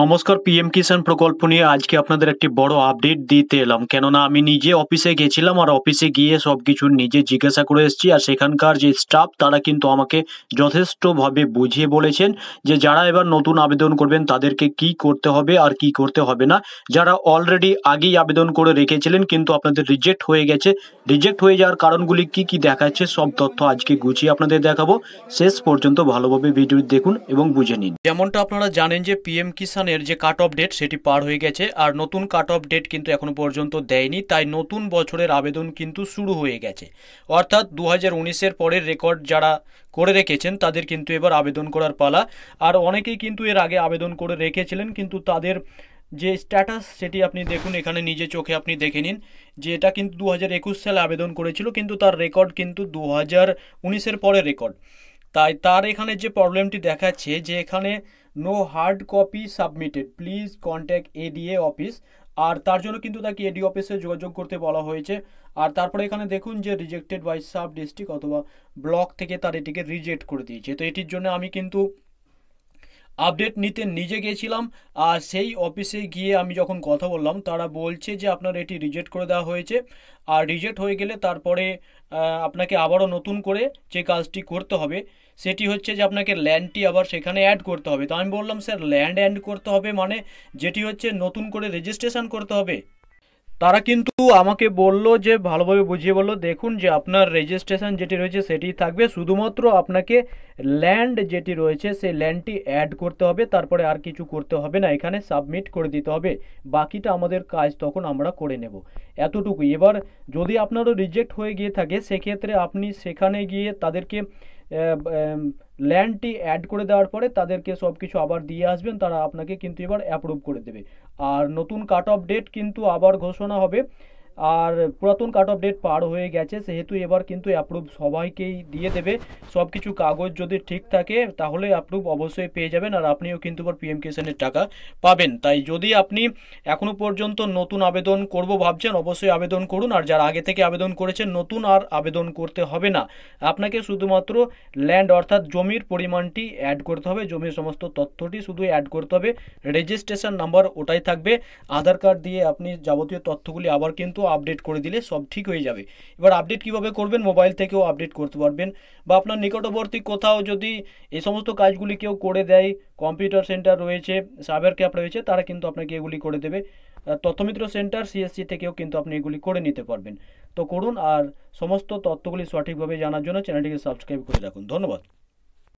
নমস্কার পিএম কিষাণ প্রকল্প নিয়ে আজকে আপনাদের একটি বড় আপডেট দিতে এলাম কেননা আমি নিজে অফিসে গেছিলাম আর অফিসে গিয়ে সব কিছু নিজে জিজ্ঞাসা করে এসেছি আর সেখানকার যে স্টাফ তারা কিন্তু আমাকে যথেষ্টভাবে বুঝিয়ে বলেছেন যে যারা এবার নতুন আবেদন করবেন তাদেরকে কি করতে হবে আর কি করতে হবে না যারা অলরেডি আগেই আবেদন করে রেখেছিলেন কিন্তু আপনাদের রিজেক্ট হয়ে গেছে রিজেক্ট হয়ে যাওয়ার কারণগুলি কি কি দেখাচ্ছে সব তথ্য আজকে গুছিয়ে আপনাদের দেখাবো শেষ পর্যন্ত ভালোভাবে ভিডিও দেখুন এবং বুঝে নিন যেমনটা আপনারা জানেন যে পিএম কিষাণ ইলেকশনের যে কাট অফ ডেট সেটি পার হয়ে গেছে আর নতুন কাট অফ ডেট কিন্তু এখনও পর্যন্ত দেয়নি তাই নতুন বছরের আবেদন কিন্তু শুরু হয়ে গেছে অর্থাৎ দু হাজার পরের রেকর্ড যারা করে রেখেছেন তাদের কিন্তু এবার আবেদন করার পালা আর অনেকেই কিন্তু এর আগে আবেদন করে রেখেছিলেন কিন্তু তাদের যে স্ট্যাটাস সেটি আপনি দেখুন এখানে নিজে চোখে আপনি দেখে নিন যে এটা কিন্তু দু সালে আবেদন করেছিল কিন্তু তার রেকর্ড কিন্তু দু হাজার পরে রেকর্ড তাই তার এখানে যে প্রবলেমটি দেখাচ্ছে যে এখানে no hard copy submitted please contact ADA office আর তার জন্য কিন্তু তাকে এডি অফিসে যোগাযোগ করতে বলা হয়েছে আর তারপরে এখানে দেখুন যে রিজেক্টেড বাই সাব ডিস্ট্রিক্ট অথবা ব্লক থেকে তার এটিকে রিজেক্ট করে দিয়েছে তো এটির জন্য আমি কিন্তু আপডেট নিতে নিজে গিয়েছিলাম আর সেই অফিসে গিয়ে আমি যখন কথা বললাম তারা বলছে যে আপনার এটি রিজেক্ট করে দেওয়া হয়েছে আর রিজেক্ট হয়ে গেলে তারপরে আপনাকে আবারও নতুন করে যে কাজটি করতে হবে সেটি হচ্ছে যে আপনাকে ল্যান্ডটি আবার সেখানে অ্যাড করতে হবে তো আমি বললাম স্যার ল্যান্ড অ্যাড করতে হবে মানে যেটি হচ্ছে নতুন করে রেজিস্ট্রেশন করতে হবে তারা কিন্তু আমাকে বলল যে ভালোভাবে বুঝিয়ে বলল দেখুন যে আপনার রেজিস্ট্রেশন যেটি রয়েছে সেটি থাকবে শুধুমাত্র আপনাকে ল্যান্ড যেটি রয়েছে সেই ল্যান্ডটি অ্যাড করতে হবে তারপরে আর কিছু করতে হবে না এখানে সাবমিট করে দিতে হবে বাকিটা আমাদের কাজ তখন আমরা করে নেব এতটুকুই এবার যদি আপনারও রিজেক্ট হয়ে গিয়ে থাকে সেক্ষেত্রে আপনি সেখানে গিয়ে তাদেরকে ল্যান্ডটি অ্যাড করে দেওয়ার পরে তাদেরকে সব কিছু আবার দিয়ে আসবেন তারা আপনাকে কিন্তু এবার অ্যাপ্রুভ করে দেবে আর নতুন কাট অফ ডেট কিন্তু আবার ঘোষণা হবে আর পুরাতন কাট অফ ডেট পার হয়ে গেছে সেহেতু এবার কিন্তু অ্যাপ্রুভ সবাইকেই দিয়ে দেবে সব কিছু কাগজ যদি ঠিক থাকে তাহলে অ্যাপ্রুভ অবশ্যই পেয়ে যাবেন আর আপনিও কিন্তু এবার পিএম কিষানের টাকা পাবেন তাই যদি আপনি এখনও পর্যন্ত নতুন আবেদন করব ভাবছেন অবশ্যই আবেদন করুন আর যারা আগে থেকে আবেদন করেছেন নতুন আর আবেদন করতে হবে না আপনাকে শুধুমাত্র ল্যান্ড অর্থাৎ জমির পরিমাণটি অ্যাড করতে হবে জমির সমস্ত তথ্যটি শুধু অ্যাড করতে হবে রেজিস্ট্রেশন নাম্বার ওটাই থাকবে আধার কার্ড দিয়ে আপনি যাবতীয় তথ্যগুলি আবার কিন্তু আপডেট করে দিলে সব ঠিক হয়ে যাবে এবার আপডেট কিভাবে করবেন মোবাইল থেকেও আপডেট করতে পারবেন বা আপনার নিকটবর্তী কোথাও যদি এই সমস্ত কাজগুলি কেউ করে দেয় কম্পিউটার সেন্টার রয়েছে সাইবার ক্যাপ রয়েছে তারা কিন্তু আপনাকে এগুলি করে দেবে তথ্যমিত্র সেন্টার সিএসসি থেকেও কিন্তু আপনি এগুলি করে নিতে পারবেন তো করুন আর সমস্ত তথ্যগুলি সঠিকভাবে জানার জন্য চ্যানেলটিকে সাবস্ক্রাইব করে রাখুন ধন্যবাদ